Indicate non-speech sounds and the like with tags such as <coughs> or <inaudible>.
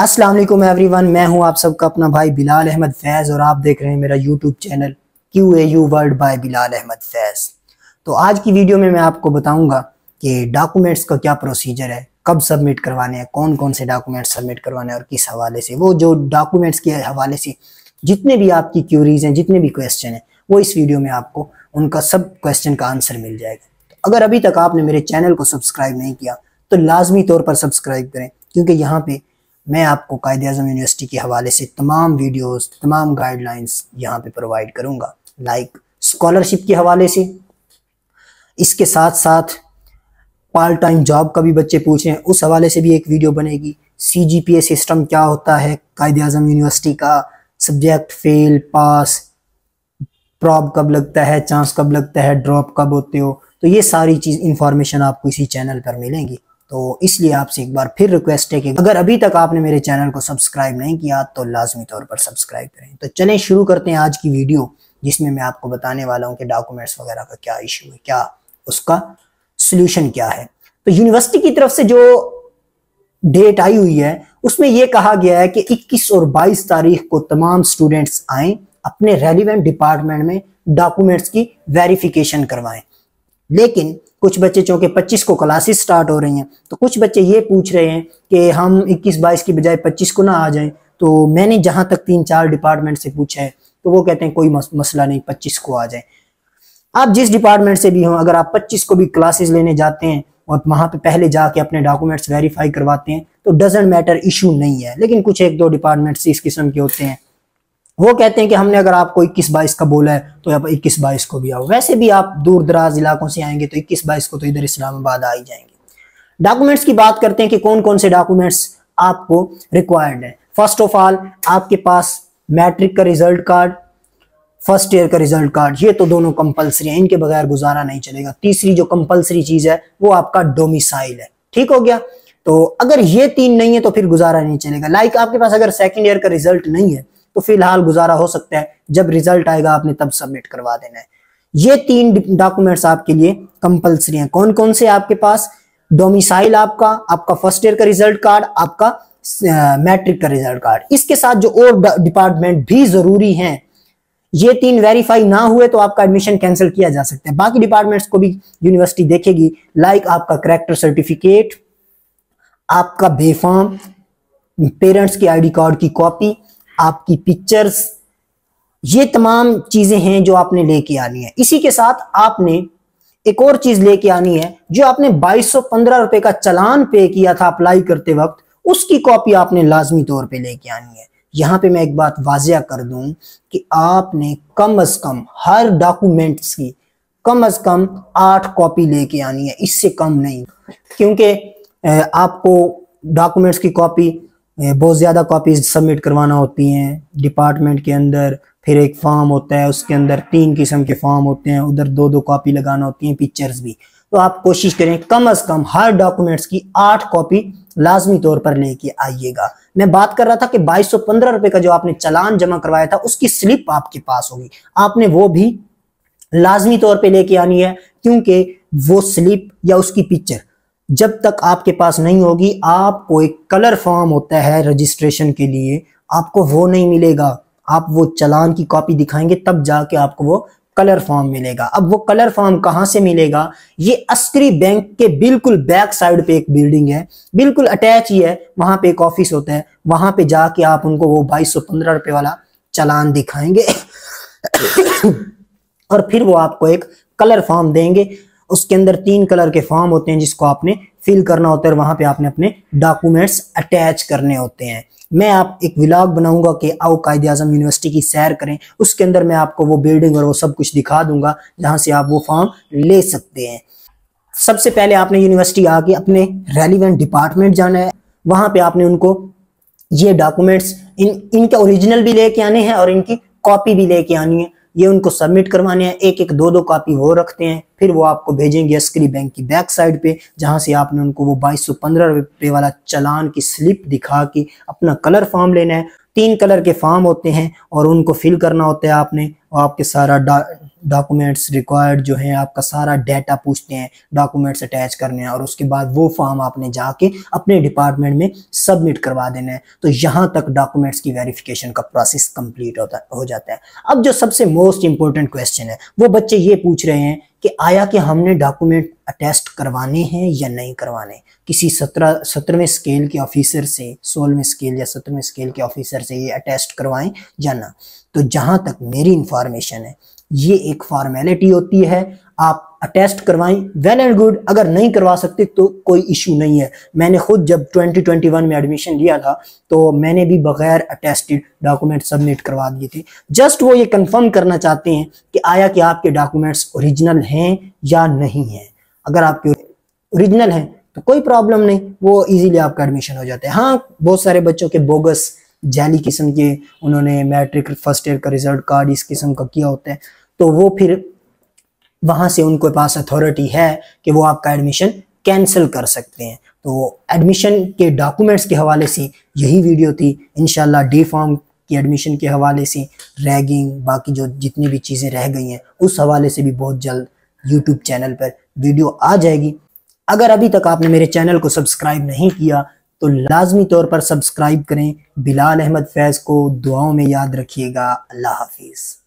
Aslam every one मैं हूं आप सबका अपना भाई बिलाल अहमद फैज़ और आप देख रहे हैं मेरा YouTube channel Q A U world by Bilal Ahmad Faiz तो आज की वीडियो में मैं आपको बताऊंगा कि डॉक्यूमेंट्स का क्या प्रोसीजर है कब सबमिट करवाने हैं कौन कौन से डॉक्यूमेंट्स सबमिट करवाने हैं और किस हवाले से वो जो डॉक्यूमेंट्स के हवाले से जितने भी आपकी क्यूरीज हैं जितने भी क्वेश्चन हैं वो इस वीडियो में आपको उनका सब क्वेश्चन का आंसर मिल जाएगा तो अगर अभी तक आपने मेरे चैनल को सब्सक्राइब नहीं किया तो लाजमी तौर पर सब्सक्राइब करें क्योंकि यहाँ पर मैं आपको कायद अजम यूनिवर्सिटी के हवाले से तमाम वीडियोस तमाम गाइडलाइंस यहाँ पे प्रोवाइड करूँगा लाइक स्कॉलरशिप के हवाले से इसके साथ साथ पार्ट टाइम जॉब का भी बच्चे पूछ रहे हैं उस हवाले से भी एक वीडियो बनेगी सी जी पी ए सिस्टम क्या होता है कायद अजम यूनिवर्सिटी का सब्जेक्ट फेल पास प्रॉप कब लगता है चांस कब लगता है ड्रॉप कब होते हो तो ये सारी चीज़ इन्फॉर्मेशन आपको इसी चैनल पर मिलेंगी तो इसलिए आपसे एक बार फिर रिक्वेस्ट है कि अगर अभी तक आपने मेरे चैनल को सब्सक्राइब नहीं किया तो लाजमी तौर पर सब्सक्राइब करें तो चलें शुरू करते हैं आज की वीडियो जिसमें मैं आपको बताने वाला हूँ कि डॉक्यूमेंट्स वगैरह का क्या इशू है क्या उसका सोल्यूशन क्या है तो यूनिवर्सिटी की तरफ से जो डेट आई हुई है उसमें यह कहा गया है कि 21 और 22 तारीख को तमाम स्टूडेंट्स आए अपने रेलिवेंट डिपार्टमेंट में डॉक्यूमेंट्स की वेरिफिकेशन करवाएं लेकिन कुछ बच्चे चूंकि 25 को क्लासेस स्टार्ट हो रही हैं तो कुछ बच्चे ये पूछ रहे हैं कि हम 21 बाईस की बजाय 25 को ना आ जाएं तो मैंने जहां तक तीन चार डिपार्टमेंट से पूछा है तो वो कहते हैं कोई मसला नहीं पच्चीस को आ जाए आप जिस डिपार्टमेंट से भी हों अगर आप पच्चीस को भी क्लासेस लेने जाते हैं और वहां पे पहले जाके अपने डॉक्यूमेंट्स वेरीफाई करवाते हैं तो डजेंट मैटर इशू नहीं है लेकिन कुछ एक दो डिपार्टमेंट्स इस किस्म के होते हैं वो कहते हैं कि हमने अगर आपको इक्कीस बाईस का बोला है तो आप इक्कीस बाईस को भी आओ वैसे भी आप दूर दराज इलाकों से आएंगे तो इक्कीस बाईस को तो इधर इस्लामाबाद आ ही जाएंगे डॉक्यूमेंट्स की बात करते हैं कि कौन कौन से डॉक्यूमेंट्स आपको रिक्वायर्ड है फर्स्ट ऑफ ऑल आपके पास मैट्रिक का रिजल्ट कार्ड फर्स्ट ईयर का रिजल्ट कार्ड ये तो दोनों कंपलसरी है इनके बगैर गुजारा नहीं चलेगा तीसरी जो कंपलसरी चीज है वो आपका डोमिसाइल है ठीक हो गया तो अगर ये तीन नहीं है तो फिर गुजारा नहीं चलेगा लाइक like आपके पास अगर सेकेंड ईयर का रिजल्ट नहीं है तो फिलहाल गुजारा हो सकता है जब रिजल्ट आएगा आपने तब सबमिट करवा देना है ये तीन डॉक्यूमेंट्स आपके लिए कंपलसरी हैं कौन कौन से आपके पास डोमिसाइल आपका आपका फर्स्ट ईयर का रिजल्ट कार्ड आपका मैट्रिक का रिजल्ट कार्ड इसके साथ जो और डिपार्टमेंट भी जरूरी हैं ये तीन वेरीफाई ना हुए तो आपका एडमिशन कैंसिल किया जा सकता है बाकी डिपार्टमेंट्स को भी यूनिवर्सिटी देखेगी लाइक आपका करेक्टर सर्टिफिकेट आपका बेफाम पेरेंट्स की आईडी कार्ड की कॉपी आपकी पिक्चर्स ये तमाम चीजें हैं जो आपने लेके आनी है इसी के साथ आपने एक और चीज लेके आनी है जो आपने बाईस सौ रुपए का चलान पे किया था अप्लाई करते वक्त उसकी कॉपी आपने लाजमी तौर पे लेके आनी है यहां पे मैं एक बात वाजिया कर दूं कि आपने कम अज कम हर डॉक्यूमेंट्स की कम अज कम आठ कॉपी लेके आनी है इससे कम नहीं क्योंकि आपको डॉक्यूमेंट्स की कॉपी बहुत ज़्यादा कॉपीज सबमिट करवाना होती हैं डिपार्टमेंट के अंदर फिर एक फॉर्म होता है उसके अंदर तीन किस्म के फॉर्म होते हैं उधर दो दो कॉपी लगाना होती हैं पिक्चर्स भी तो आप कोशिश करें कम अज कम हर डॉक्यूमेंट्स की आठ कॉपी लाजमी तौर पर लेके आइएगा मैं बात कर रहा था कि बाईस सौ पंद्रह रुपए का जो आपने चलान जमा करवाया था उसकी स्लिप आपके पास होगी आपने वो भी लाजमी तौर पर लेके आनी है क्योंकि वो स्लिप या उसकी पिक्चर जब तक आपके पास नहीं होगी आपको एक कलर फॉर्म होता है रजिस्ट्रेशन के लिए आपको वो नहीं मिलेगा आप वो चलान की कॉपी दिखाएंगे तब जाके आपको वो कलर फॉर्म मिलेगा अब वो कलर फॉर्म कहाँ से मिलेगा ये अस्करी बैंक के बिल्कुल बैक साइड पे एक बिल्डिंग है बिल्कुल अटैच ही है वहां पे एक ऑफिस होता है वहां पे जाके आप उनको वो बाईस सौ पंद्रह रुपए वाला चलान दिखाएंगे <coughs> और फिर वो आपको एक कलर फॉर्म देंगे उसके अंदर तीन कलर के फॉर्म होते हैं जिसको आपने फिल करना होता है और वहाँ पे आपने अपने डॉक्यूमेंट्स अटैच करने होते हैं मैं आप एक विलाग बनाऊंगा कि आओ कायदे आजम यूनिवर्सिटी की सैर करें उसके अंदर मैं आपको वो बिल्डिंग और वो सब कुछ दिखा दूंगा जहां से आप वो फॉर्म ले सकते हैं सबसे पहले आपने यूनिवर्सिटी आके अपने रेलिवेंट डिपार्टमेंट जाना है वहां पे आपने उनको ये डॉक्यूमेंट्स इन इनके ओरिजिनल भी लेके आने हैं और इनकी कॉपी भी लेके आनी है ये उनको सबमिट करवाने हैं एक एक दो दो कॉपी वो रखते हैं फिर वो आपको भेजेंगे अस्करी बैंक की बैक साइड पे जहाँ से आपने उनको वो बाईस सौ रुपए वाला चलान की स्लिप दिखा के अपना कलर फॉर्म लेना है तीन कलर के फॉर्म होते हैं और उनको फिल करना होता है आपने और आपके सारा डॉक्यूमेंट्स रिक्वायर्ड जो है आपका सारा डाटा पूछते हैं डॉक्यूमेंट्स अटैच करने हैं और उसके बाद वो फॉर्म आपने जाके अपने डिपार्टमेंट में सबमिट करवा देना है तो यहाँ तक डॉक्यूमेंट्स की वेरिफिकेशन का प्रोसेस कंप्लीट होता हो जाता है अब जो सबसे मोस्ट इंपॉर्टेंट क्वेश्चन है वो बच्चे ये पूछ रहे हैं कि आया कि हमने डॉक्यूमेंट अटेस्ट करवाने हैं या नहीं करवाने किसी सत्रह सत्रहवें स्केल के ऑफिसर से सोलहवें स्केल या सत्रहवें स्केल के ऑफिसर से ये अटेस्ट करवाएं या ना तो जहाँ तक मेरी इंफॉर्मेशन है ये एक फॉर्मेलिटी होती है आप अटेस्ट करवाएं वेल एंड गुड अगर नहीं करवा सकते तो कोई इशू नहीं है मैंने खुद जब 2021 में एडमिशन लिया था तो मैंने भी बगैर अटेस्टेड डॉक्यूमेंट सबमिट करवा दिए थे जस्ट वो ये कंफर्म करना चाहते हैं कि आया कि आपके डॉक्यूमेंट्स ओरिजिनल हैं या नहीं है अगर आपके ओरिजिनल हैं तो कोई प्रॉब्लम नहीं वो ईजिली आपका एडमिशन हो जाता है हाँ बहुत सारे बच्चों के बोगस जैली किस्म के उन्होंने मैट्रिक फर्स्ट ईयर का रिजल्ट कार्ड इस किस्म का किया होता है तो वो फिर वहाँ से उनके पास अथॉरिटी है कि वो आपका एडमिशन कैंसिल कर सकते हैं तो एडमिशन के डॉक्यूमेंट्स के हवाले से यही वीडियो थी इन डी फॉर्म की एडमिशन के हवाले से रैगिंग बाकी जो जितनी भी चीज़ें रह गई हैं उस हवाले से भी बहुत जल्द यूट्यूब चैनल पर वीडियो आ जाएगी अगर अभी तक आपने मेरे चैनल को सब्सक्राइब नहीं किया तो लाजमी तौर पर सब्सक्राइब करें बिलाल अहमद फैज़ को दुआओं में याद रखिएगा अल्लाह हाफिज़